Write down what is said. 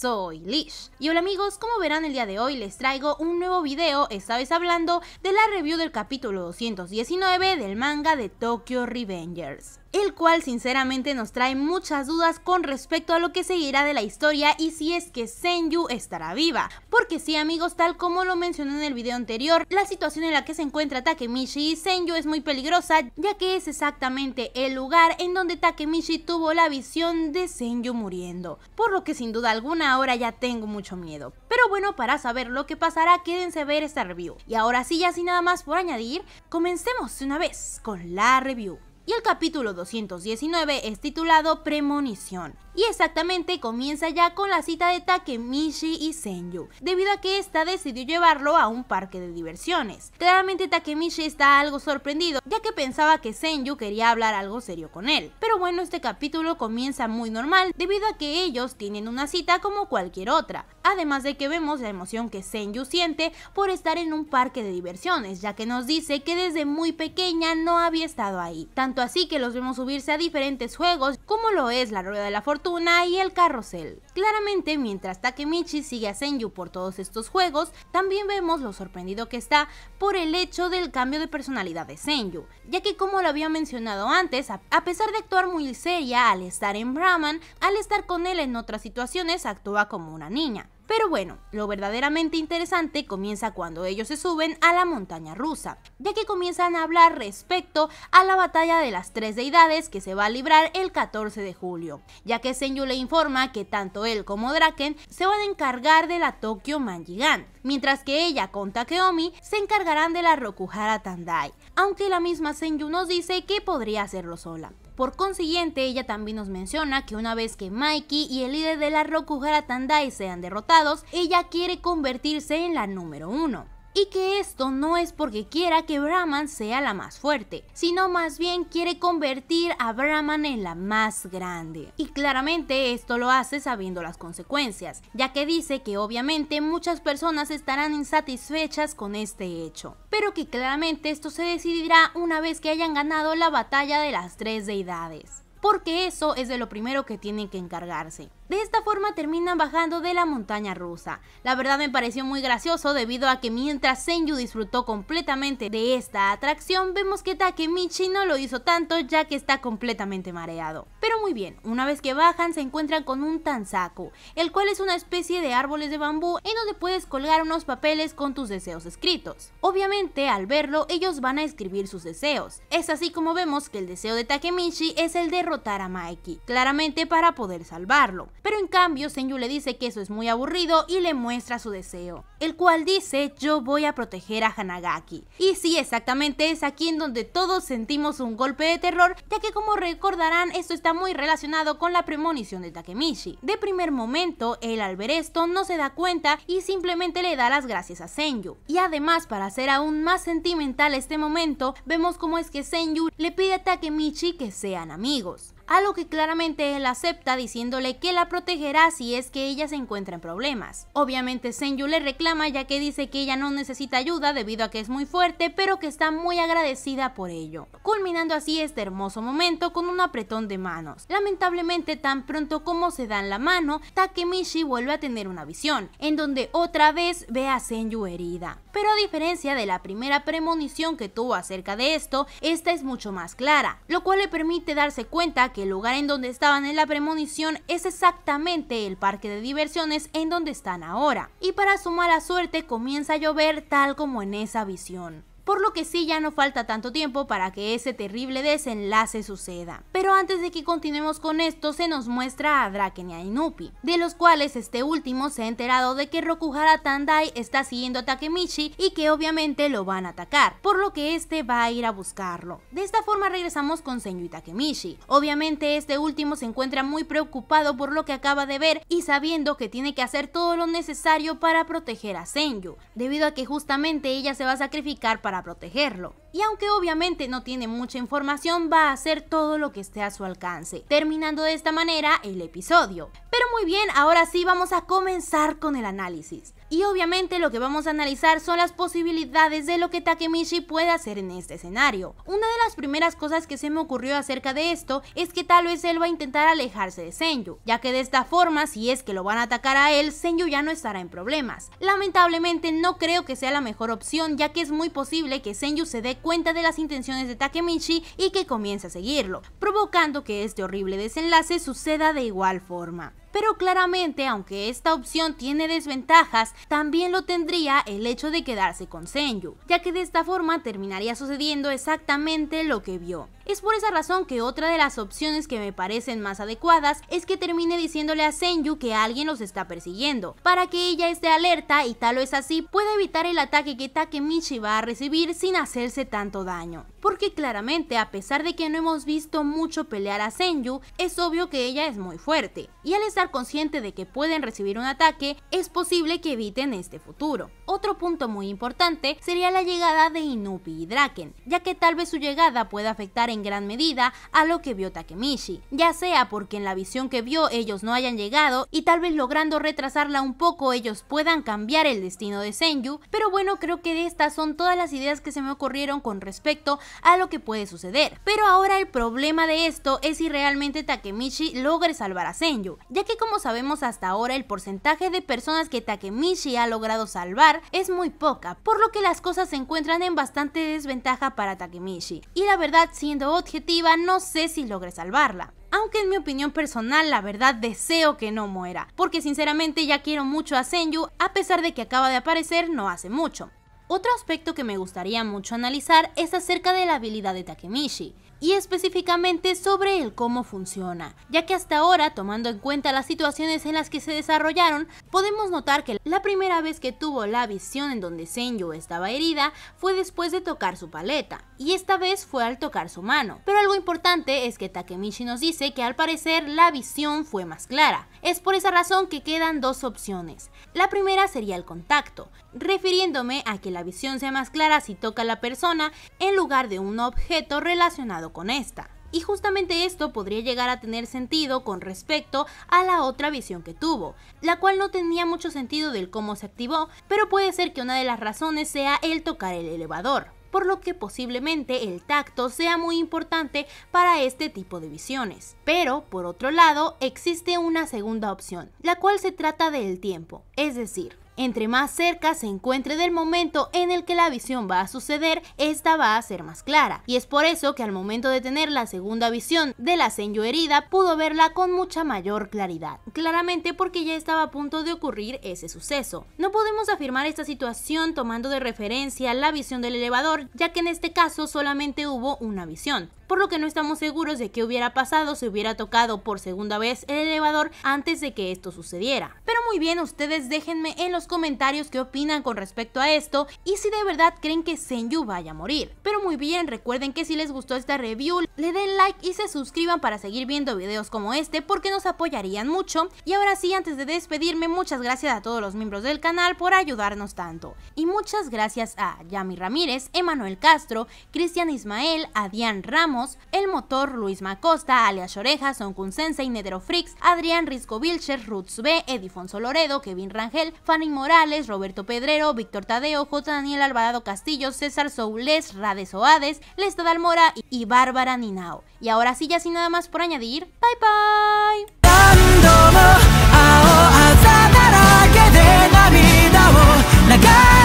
soy Lish. Y hola amigos, como verán el día de hoy les traigo un nuevo video, esta vez hablando de la review del capítulo 219 del manga de Tokyo Revengers el cual sinceramente nos trae muchas dudas con respecto a lo que seguirá de la historia y si es que Senju estará viva. Porque si amigos, tal como lo mencioné en el video anterior, la situación en la que se encuentra Takemichi y Senju es muy peligrosa, ya que es exactamente el lugar en donde Takemichi tuvo la visión de Senju muriendo, por lo que sin duda alguna ahora ya tengo mucho miedo. Pero bueno, para saber lo que pasará, quédense a ver esta review. Y ahora sí, ya sin nada más por añadir, comencemos una vez con la review y el capítulo 219 es titulado Premonición. Y exactamente comienza ya con la cita de Takemichi y Senju, debido a que esta decidió llevarlo a un parque de diversiones. Claramente Takemichi está algo sorprendido, ya que pensaba que Senju quería hablar algo serio con él. Pero bueno, este capítulo comienza muy normal, debido a que ellos tienen una cita como cualquier otra. Además de que vemos la emoción que Senju siente por estar en un parque de diversiones, ya que nos dice que desde muy pequeña no había estado ahí. Tanto así que los vemos subirse a diferentes juegos, como lo es la rueda de la fortuna y el Carrusel. Claramente, mientras Takemichi sigue a Senju por todos estos juegos, también vemos lo sorprendido que está por el hecho del cambio de personalidad de Senju, ya que como lo había mencionado antes, a pesar de actuar muy seria al estar en Brahman, al estar con él en otras situaciones actúa como una niña. Pero bueno, lo verdaderamente interesante comienza cuando ellos se suben a la montaña rusa, ya que comienzan a hablar respecto a la batalla de las tres deidades que se va a librar el 14 de julio, ya que Senju le informa que tanto él como Draken se van a encargar de la Tokyo Manjigan, mientras que ella con Takeomi se encargarán de la Rokuhara Tandai, aunque la misma Senju nos dice que podría hacerlo sola. Por consiguiente, ella también nos menciona que una vez que Mikey y el líder de la Rokuhara Tandai sean derrotados, ella quiere convertirse en la número uno y que esto no es porque quiera que Brahman sea la más fuerte, sino más bien quiere convertir a Brahman en la más grande. Y claramente esto lo hace sabiendo las consecuencias, ya que dice que obviamente muchas personas estarán insatisfechas con este hecho, pero que claramente esto se decidirá una vez que hayan ganado la batalla de las tres deidades porque eso es de lo primero que tienen que encargarse. De esta forma terminan bajando de la montaña rusa. La verdad me pareció muy gracioso debido a que mientras Senju disfrutó completamente de esta atracción, vemos que Takemichi no lo hizo tanto ya que está completamente mareado. Pero muy bien, una vez que bajan se encuentran con un tanzaku, el cual es una especie de árboles de bambú en donde puedes colgar unos papeles con tus deseos escritos. Obviamente, al verlo, ellos van a escribir sus deseos. Es así como vemos que el deseo de Takemichi es el de rotar a Mikey, claramente para poder salvarlo. Pero en cambio, Senju le dice que eso es muy aburrido y le muestra su deseo, el cual dice yo voy a proteger a Hanagaki. Y sí, exactamente es aquí en donde todos sentimos un golpe de terror, ya que como recordarán, esto está muy relacionado con la premonición de Takemichi. De primer momento, él al ver esto no se da cuenta y simplemente le da las gracias a Senju. Y además, para hacer aún más sentimental este momento, vemos cómo es que Senju le pide a Takemichi que sean amigos a lo que claramente él acepta diciéndole que la protegerá si es que ella se encuentra en problemas. Obviamente Senju le reclama ya que dice que ella no necesita ayuda debido a que es muy fuerte, pero que está muy agradecida por ello, culminando así este hermoso momento con un apretón de manos. Lamentablemente tan pronto como se dan la mano, Takemichi vuelve a tener una visión, en donde otra vez ve a Senju herida. Pero a diferencia de la primera premonición que tuvo acerca de esto, esta es mucho más clara, lo cual le permite darse cuenta que el lugar en donde estaban en la premonición es exactamente el parque de diversiones en donde están ahora. Y para su mala suerte comienza a llover tal como en esa visión por lo que sí ya no falta tanto tiempo para que ese terrible desenlace suceda. Pero antes de que continuemos con esto, se nos muestra a Draken y a Inupi, de los cuales este último se ha enterado de que Rokuhara Tandai está siguiendo a Takemichi y que obviamente lo van a atacar, por lo que este va a ir a buscarlo. De esta forma regresamos con Senyu y Takemichi. Obviamente este último se encuentra muy preocupado por lo que acaba de ver y sabiendo que tiene que hacer todo lo necesario para proteger a Senyu, debido a que justamente ella se va a sacrificar para protegerlo. Y aunque obviamente no tiene mucha información, va a hacer todo lo que esté a su alcance, terminando de esta manera el episodio. Pero muy bien, ahora sí vamos a comenzar con el análisis. Y obviamente lo que vamos a analizar son las posibilidades de lo que Takemichi puede hacer en este escenario. Una de las primeras cosas que se me ocurrió acerca de esto es que tal vez él va a intentar alejarse de Senju, ya que de esta forma si es que lo van a atacar a él, Senju ya no estará en problemas. Lamentablemente no creo que sea la mejor opción ya que es muy posible que Senju se dé cuenta de las intenciones de Takemichi y que comience a seguirlo, provocando que este horrible desenlace suceda de igual forma. Pero claramente, aunque esta opción tiene desventajas, también lo tendría el hecho de quedarse con Senju, ya que de esta forma terminaría sucediendo exactamente lo que vio. Es por esa razón que otra de las opciones que me parecen más adecuadas es que termine diciéndole a Senju que alguien los está persiguiendo, para que ella esté alerta y tal o es así pueda evitar el ataque que Takemichi va a recibir sin hacerse tanto daño. Porque claramente, a pesar de que no hemos visto mucho pelear a Senju, es obvio que ella es muy fuerte, y al estar consciente de que pueden recibir un ataque, es posible que eviten este futuro. Otro punto muy importante sería la llegada de Inupi y Draken, ya que tal vez su llegada pueda afectar en gran medida a lo que vio Takemichi, ya sea porque en la visión que vio ellos no hayan llegado y tal vez logrando retrasarla un poco ellos puedan cambiar el destino de Senju, pero bueno creo que estas son todas las ideas que se me ocurrieron con respecto a lo que puede suceder. Pero ahora el problema de esto es si realmente Takemichi logre salvar a Senju, ya que que como sabemos hasta ahora el porcentaje de personas que Takemichi ha logrado salvar es muy poca, por lo que las cosas se encuentran en bastante desventaja para Takemichi, y la verdad siendo objetiva no sé si logre salvarla aunque en mi opinión personal la verdad deseo que no muera, porque sinceramente ya quiero mucho a Senju a pesar de que acaba de aparecer no hace mucho. Otro aspecto que me gustaría mucho analizar es acerca de la habilidad de Takemichi y específicamente sobre el cómo funciona, ya que hasta ahora, tomando en cuenta las situaciones en las que se desarrollaron, podemos notar que la primera vez que tuvo la visión en donde Senju estaba herida fue después de tocar su paleta, y esta vez fue al tocar su mano. Pero algo importante es que Takemichi nos dice que al parecer la visión fue más clara. Es por esa razón que quedan dos opciones. La primera sería el contacto, refiriéndome a que la visión sea más clara si toca a la persona en lugar de un objeto relacionado con esta. Y justamente esto podría llegar a tener sentido con respecto a la otra visión que tuvo, la cual no tenía mucho sentido del cómo se activó, pero puede ser que una de las razones sea el tocar el elevador, por lo que posiblemente el tacto sea muy importante para este tipo de visiones. Pero, por otro lado, existe una segunda opción, la cual se trata del tiempo, es decir, entre más cerca se encuentre del momento en el que la visión va a suceder, esta va a ser más clara. Y es por eso que al momento de tener la segunda visión de la senyo herida, pudo verla con mucha mayor claridad. Claramente porque ya estaba a punto de ocurrir ese suceso. No podemos afirmar esta situación tomando de referencia la visión del elevador, ya que en este caso solamente hubo una visión por lo que no estamos seguros de qué hubiera pasado si hubiera tocado por segunda vez el elevador antes de que esto sucediera. Pero muy bien, ustedes déjenme en los comentarios qué opinan con respecto a esto y si de verdad creen que Senyu vaya a morir. Pero muy bien, recuerden que si les gustó esta review, le den like y se suscriban para seguir viendo videos como este porque nos apoyarían mucho. Y ahora sí, antes de despedirme, muchas gracias a todos los miembros del canal por ayudarnos tanto. Y muchas gracias a Yami Ramírez, Emanuel Castro, Cristian Ismael, Adrián Ramos, El Motor, Luis Macosta, Alias Orejas, Kun Sensei, Nedero Fricks, Adrián Risco Vilcher, Roots B, Edifon Soloredo, Loredo, Kevin Rangel, Fanny Morales, Roberto Pedrero, Víctor Tadeo, J. Daniel Alvarado Castillo, César Soules, Rades Oades, Lesta Dalmora y Bárbara Ninao. Y ahora sí, ya sin nada más por añadir, bye bye.